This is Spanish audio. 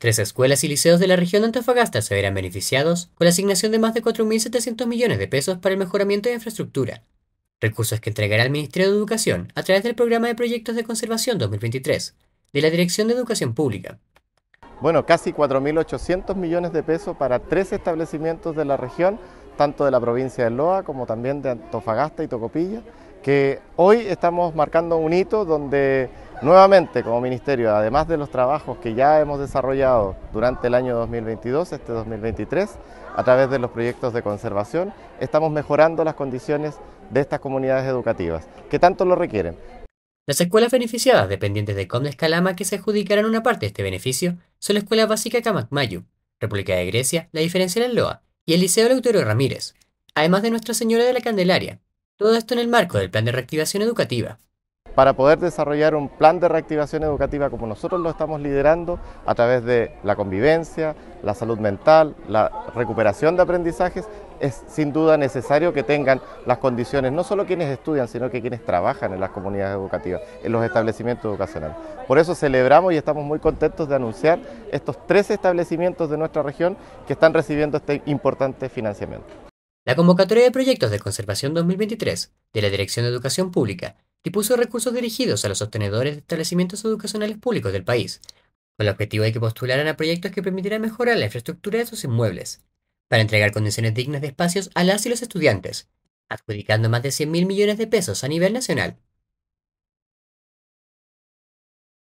Tres escuelas y liceos de la región de Antofagasta se verán beneficiados con la asignación de más de 4.700 millones de pesos para el mejoramiento de infraestructura, recursos que entregará el Ministerio de Educación a través del Programa de Proyectos de Conservación 2023 de la Dirección de Educación Pública. Bueno, casi 4.800 millones de pesos para tres establecimientos de la región, tanto de la provincia de Loa como también de Antofagasta y Tocopilla, que hoy estamos marcando un hito donde Nuevamente, como Ministerio, además de los trabajos que ya hemos desarrollado durante el año 2022, este 2023, a través de los proyectos de conservación, estamos mejorando las condiciones de estas comunidades educativas, que tanto lo requieren. Las escuelas beneficiadas dependientes de Comdes Calama que se adjudicarán una parte de este beneficio son la Escuela Básica Camacmayu, República de Grecia, la Diferencial en Loa y el Liceo Eleuterio Ramírez, además de Nuestra Señora de la Candelaria. Todo esto en el marco del Plan de Reactivación Educativa, para poder desarrollar un plan de reactivación educativa como nosotros lo estamos liderando a través de la convivencia, la salud mental, la recuperación de aprendizajes, es sin duda necesario que tengan las condiciones, no solo quienes estudian, sino que quienes trabajan en las comunidades educativas, en los establecimientos educacionales. Por eso celebramos y estamos muy contentos de anunciar estos tres establecimientos de nuestra región que están recibiendo este importante financiamiento. La convocatoria de proyectos de conservación 2023 de la Dirección de Educación Pública puso recursos dirigidos a los sostenedores de establecimientos educacionales públicos del país, con el objetivo de que postularan a proyectos que permitieran mejorar la infraestructura de sus inmuebles, para entregar condiciones dignas de espacios a las y los estudiantes, adjudicando más de 100.000 millones de pesos a nivel nacional.